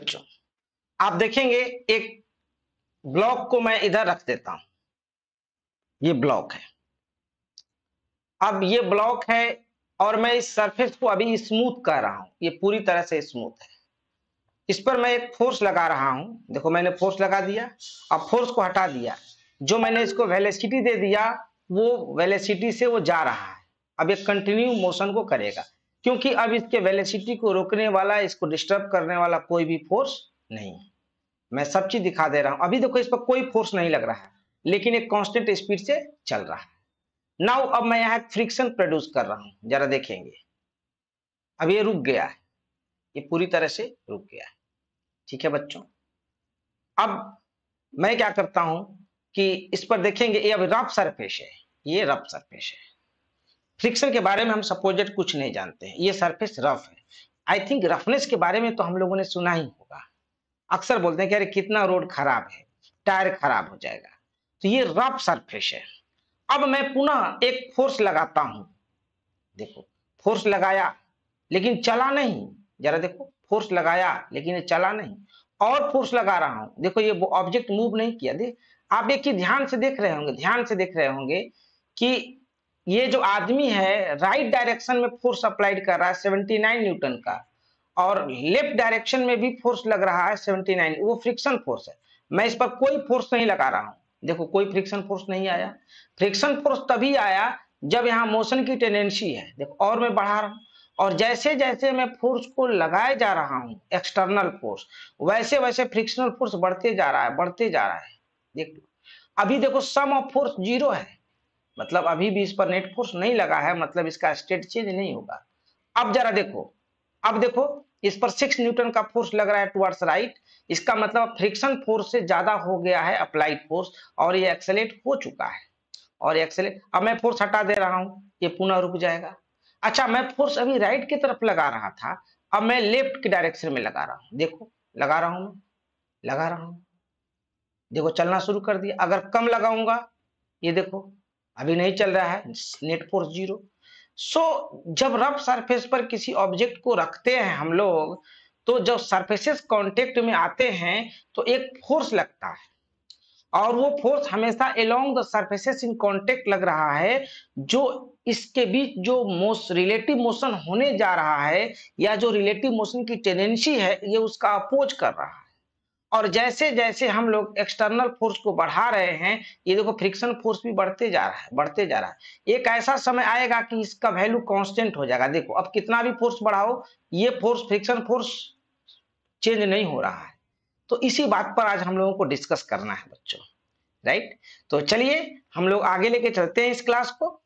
बच्चों आप देखेंगे एक ब्लॉक को मैं इधर रख देता हूं ये ब्लॉक है अब ये ब्लॉक है और मैं इस सरफेस को अभी स्मूथ कर रहा हूं ये पूरी तरह से स्मूथ है इस पर मैं एक फोर्स लगा रहा हूं देखो मैंने फोर्स लगा दिया अब फोर्स को हटा दिया जो मैंने इसको वेलेसिटी दे दिया वो वेलेसिटी से वो जा रहा है अब ये कंटिन्यू मोशन को करेगा क्योंकि अब इसके वेलिसिटी को रोकने वाला इसको डिस्टर्ब करने वाला कोई भी फोर्स नहीं है मैं सब चीज दिखा दे रहा हूं अभी देखो इस पर कोई फोर्स नहीं लग रहा है लेकिन एक कांस्टेंट स्पीड से चल रहा है नाउ अब मैं यहाँ फ्रिक्शन प्रोड्यूस कर रहा हूं जरा देखेंगे अब ये रुक गया है ये पूरी तरह से रुक गया है ठीक है बच्चों अब मैं क्या करता हूं कि इस पर देखेंगे ये अब रफ सरफेस है ये रफ सरफेस है फ्रिक्शन के बारे में हम सपोजेट कुछ नहीं जानते हैं ये सरफेस रफ है आई थिंक रफनेस के बारे में तो हम लोगों ने सुना ही होगा अक्सर बोलते हैं कि अरे कितना रोड खराब है टायर खराब हो जाएगा तो ये रफ सरफेस है अब मैं पुनः एक फोर्स लगाता हूं देखो फोर्स लगाया लेकिन चला नहीं जरा देखो फोर्स लगाया लेकिन ये चला नहीं और फोर्स लगा रहा हूं देखो ये ऑब्जेक्ट मूव नहीं किया देख आप एक ही ध्यान से देख रहे होंगे ध्यान से देख रहे होंगे कि ये जो आदमी है राइट डायरेक्शन में फोर्स अप्लाइड कर रहा है नाइन न्यूटन का और लेफ्ट डायरेक्शन में भी फोर्स लग रहा है नाइन वो फ्रिक्शन फोर्स है मैं इस पर कोई फोर्स नहीं लगा रहा हूँ देखो कोई फ्रिक्शन फोर्स नहीं आया फ्रिक्शन फोर्स तभी आया जब यहाँ मोशन की टेंडेंसी है देखो और मैं बढ़ा रहा हूँ और जैसे जैसे मैं फोर्स को लगाए जा रहा हूँ एक्सटर्नल फोर्स वैसे वैसे फ्रिक्शनल फोर्स बढ़ते जा रहा है बढ़ते जा रहा है देख अभी देखो सम ऑफ फोर्स जीरो है मतलब अभी भी इस पर नेट फोर्स नहीं लगा है मतलब इसका स्टेट चेंज नहीं होगा अब जरा देखो अब देखो इस पर सिक्स न्यूटन का फोर्स लग रहा है टुवर्ड्स राइट इसका मतलब फ्रिक्शन फोर्स से ज्यादा हो गया है अप्लाइड फोर्स और ये एक्सेलेट हो चुका है और एक्सेलेट अब मैं फोर्स हटा दे रहा हूं ये पुनः रुक जाएगा अच्छा मैं फोर्स अभी राइट की तरफ लगा रहा था अब मैं लेफ्ट के डायरेक्शन में लगा रहा हूं देखो लगा रहा हूं मैं लगा रहा हूं देखो चलना शुरू कर दिया अगर कम लगाऊंगा ये देखो अभी नहीं चल रहा है net force zero so so, जब रफ सरफेस पर किसी ऑब्जेक्ट को रखते हैं हम लोग तो जब सरफेसेस कांटेक्ट में आते हैं तो एक फोर्स लगता है और वो फोर्स हमेशा along the surfaces in contact लग रहा है जो इसके बीच जो मोस रिलेटिव मोशन होने जा रहा है या जो रिलेटिव मोशन की टेंडेंसी है ये उसका अपोज कर रहा है और जैसे जैसे हम लोग एक्सटर्नल फोर्स को बढ़ा रहे हैं ये देखो फ्रिक्शन फोर्स भी बढ़ते जा रहा है बढ़ते जा रहा है एक ऐसा समय आएगा कि इसका वैल्यू कांस्टेंट हो जाएगा देखो अब कितना भी फोर्स बढ़ाओ ये फोर्स फ्रिक्शन फोर्स चेंज नहीं हो रहा है तो इसी बात पर आज हम लोगों को डिस्कस करना है बच्चों राइट तो चलिए हम लोग आगे लेके चलते हैं इस क्लास को